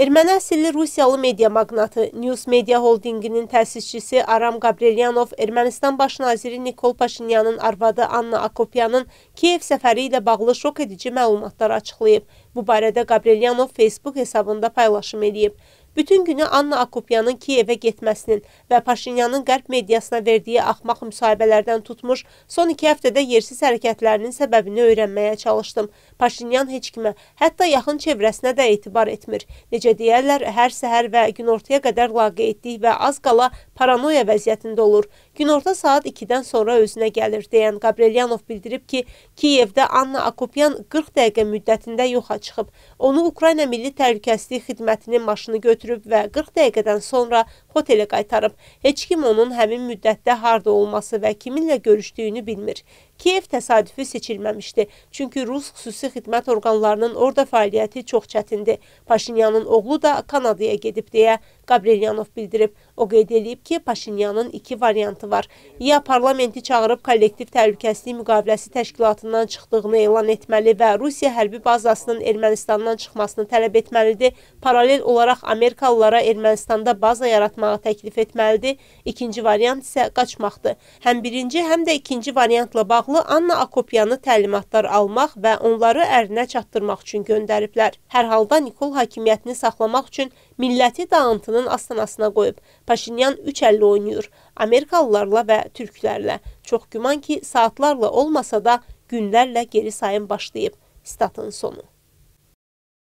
Erməni əsilli Rusiyalı media maqnatı News Media Holdinginin təsisçisi Aram Qabrelyanov Ermənistan baş naziri Nikol Paşinyanın arvadı Anna Akopyanın Kiyev səfəri ilə bağlı şok edici məlumatlar açıqlayıb. Bu barədə Qabrelyanov Facebook hesabında paylaşım edib. Bütün günü Anna Akopyanın Kiyevə getməsinin və Paşinyanın qərb mediasına verdiyi axmaq müsahibələrdən tutmuş, son iki həftədə yersiz hərəkətlərinin səbəbini öyrənməyə çalışdım. Paşinyan heç kimə, hətta yaxın çevrəsinə də etibar etmir. Necə deyərlər, hər səhər və günortaya qədər laqeydlik və az qala paranoya vəziyyətində olur. Günorta saat 2-dən sonra özünə gəlir, deyən Qabrelyanov bildirib ki, Kiyevdə Anna Akopyan 40 dəqiqə müddətində yoxa çıxıb. Onu Ukrayna Milli Təhlükəsizlik Xidmətinin maşını götürür götürüb və 40 dəqiqədən sonra hotelə qaytarıb. Heç kim onun həmin müddətdə harda olması və kiminlə görüşdüyünü bilmir. Kiyev təsadüfi seçilməmişdi, çünki Rus xüsusi xidmət orqanlarının orada fəaliyyəti çox çətindir. Paşinyanın oğlu da Kanadaya gedib deyə Qabrelyanov bildirib. O qeyd edib ki, Paşinyanın iki variantı var. Ya parlamenti çağırıb kollektiv təhlükəsizlik müqaviləsi təşkilatından çıxdığını elan etməli və Rusiya hərbi bazasının Ermənistandan çıxmasını tələb etməlidir. Paralel olaraq Amerikalılara Ermənistanda baza yaratmağı təklif etməlidir. İkinci variant isə qaçmaqdır. Həm birinci, həm də ikinci variantla bağlı Anna Akopyanı təlimatlar almaq və onları ərinə çatdırmaq üçün göndəriblər. Hər halda Nikol hakimiyyətini saxlamaq üçün milləti dağıntının astanasına qoyub. Paşinyan 3 əlli oynayır. Amerikalılarla və türklərlə. Çox güman ki, saatlarla olmasa da günlərlə geri sayım başlayıb. Statın sonu.